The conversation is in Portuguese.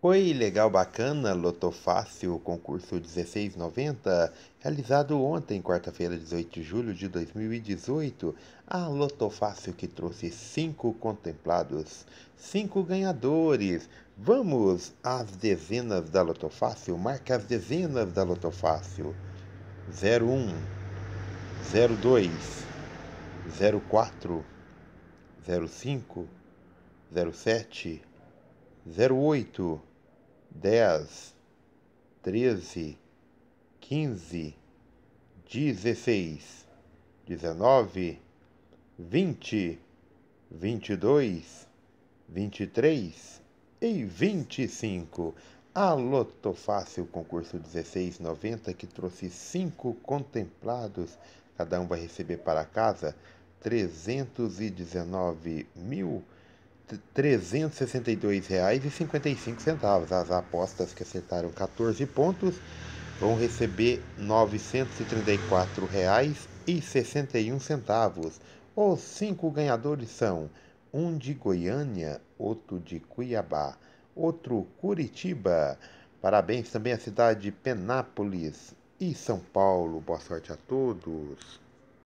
Foi legal, bacana, lotou fácil o concurso 1690, realizado ontem, quarta-feira, 18 de julho de 2018. A lotou fácil que trouxe cinco contemplados, cinco ganhadores. Vamos às dezenas da lotou fácil, marca as dezenas da lotou fácil. 01, 02, 04, 05, 07, 08, 10, 13, 15, 16, 19, 20, 22, 23 e 25. A Lotofácil concurso 1690 que trouxe cinco contemplados. Cada um vai receber para casa 319 mil R$ 362,55. As apostas que acertaram 14 pontos vão receber R$ 934,61. Os cinco ganhadores são um de Goiânia, outro de Cuiabá, outro Curitiba. Parabéns também à cidade de Penápolis e São Paulo. Boa sorte a todos.